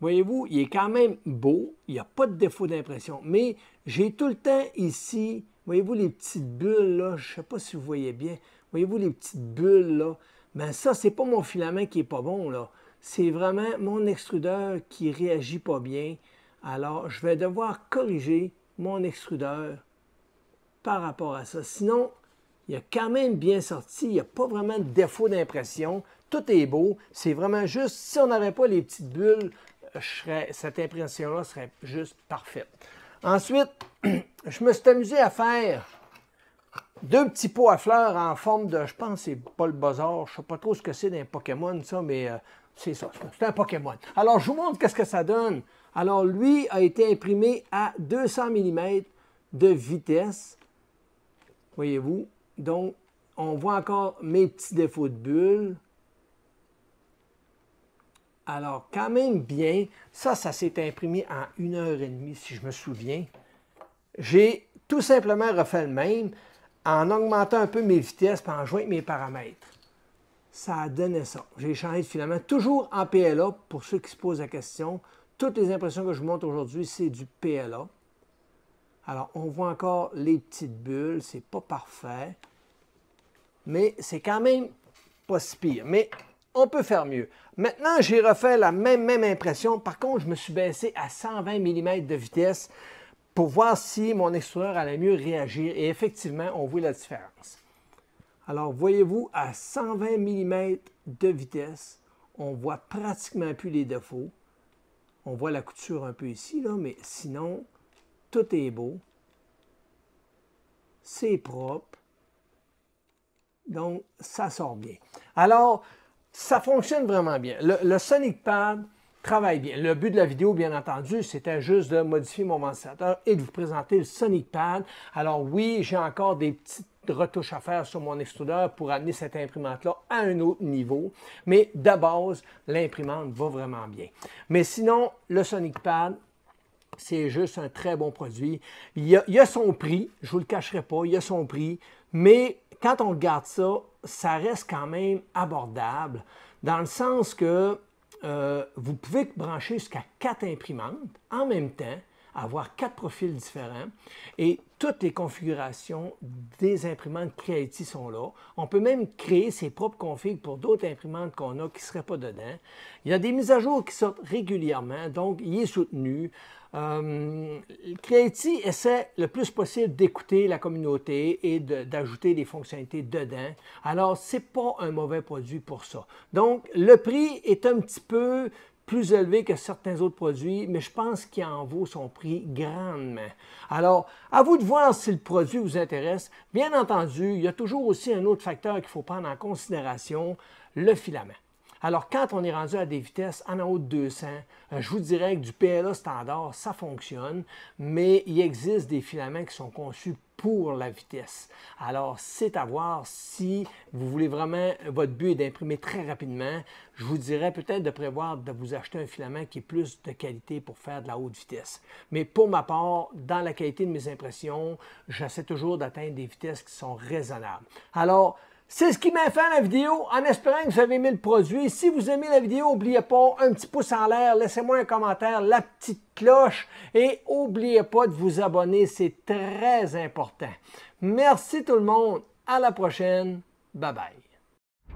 Voyez-vous, il est quand même beau. Il n'y a pas de défaut d'impression. Mais j'ai tout le temps ici, voyez-vous les petites bulles là. Je ne sais pas si vous voyez bien. Voyez-vous les petites bulles là. Mais ben, ça, c'est pas mon filament qui est pas bon, là. C'est vraiment mon extrudeur qui réagit pas bien. Alors, je vais devoir corriger mon extrudeur par rapport à ça. Sinon, il a quand même bien sorti. Il n'y a pas vraiment de défaut d'impression. Tout est beau. C'est vraiment juste, si on n'avait pas les petites bulles, cette impression-là serait juste parfaite. Ensuite, je me suis amusé à faire deux petits pots à fleurs en forme de, je pense, c'est pas le bazar, je sais pas trop ce que c'est d'un Pokémon, ça, mais euh, c'est ça, c'est un Pokémon. Alors, je vous montre qu'est-ce que ça donne. Alors, lui a été imprimé à 200 mm de vitesse, voyez-vous. Donc, on voit encore mes petits défauts de bulle. Alors, quand même bien. Ça, ça s'est imprimé en une heure et demie, si je me souviens. J'ai tout simplement refait le même en augmentant un peu mes vitesses et en joignant mes paramètres. Ça a donné ça. J'ai changé de filament, toujours en PLA pour ceux qui se posent la question. Toutes les impressions que je vous montre aujourd'hui, c'est du PLA. Alors, on voit encore les petites bulles, c'est pas parfait, mais c'est quand même pas si pire. Mais on peut faire mieux. Maintenant, j'ai refait la même, même impression. Par contre, je me suis baissé à 120 mm de vitesse pour voir si mon extrudeur allait mieux réagir. Et effectivement, on voit la différence. Alors, voyez-vous, à 120 mm de vitesse, on voit pratiquement plus les défauts. On voit la couture un peu ici, là, mais sinon, tout est beau. C'est propre. Donc, ça sort bien. Alors, ça fonctionne vraiment bien. le Sonic Pad, travaille bien. Le but de la vidéo, bien entendu, c'était juste de modifier mon ventilateur et de vous présenter le Sonic Pad. Alors oui, j'ai encore des petites retouches à faire sur mon extrudeur pour amener cette imprimante-là à un autre niveau. Mais de base, l'imprimante va vraiment bien. Mais sinon, le Sonic Pad, c'est juste un très bon produit. Il y a, il y a son prix, je ne vous le cacherai pas, il y a son prix. Mais quand on regarde ça, ça reste quand même abordable dans le sens que euh, vous pouvez brancher jusqu'à quatre imprimantes en même temps avoir quatre profils différents et toutes les configurations des imprimantes Creality sont là. On peut même créer ses propres configs pour d'autres imprimantes qu'on a qui ne seraient pas dedans. Il y a des mises à jour qui sortent régulièrement, donc il est soutenu. Euh, Creality essaie le plus possible d'écouter la communauté et d'ajouter des fonctionnalités dedans. Alors, ce n'est pas un mauvais produit pour ça. Donc, le prix est un petit peu plus élevé que certains autres produits, mais je pense qu'il en vaut son prix grandement. Alors, à vous de voir si le produit vous intéresse. Bien entendu, il y a toujours aussi un autre facteur qu'il faut prendre en considération, le filament. Alors, quand on est rendu à des vitesses en haut de 200, euh, je vous dirais que du PLA standard, ça fonctionne, mais il existe des filaments qui sont conçus pour la vitesse. Alors, c'est à voir si vous voulez vraiment, votre but est d'imprimer très rapidement. Je vous dirais peut-être de prévoir de vous acheter un filament qui est plus de qualité pour faire de la haute vitesse. Mais pour ma part, dans la qualité de mes impressions, j'essaie toujours d'atteindre des vitesses qui sont raisonnables. Alors, c'est ce qui m'a fait la vidéo, en espérant que vous avez aimé le produit. Si vous aimez la vidéo, n'oubliez pas un petit pouce en l'air, laissez-moi un commentaire, la petite cloche et n'oubliez pas de vous abonner, c'est très important. Merci tout le monde, à la prochaine, bye bye.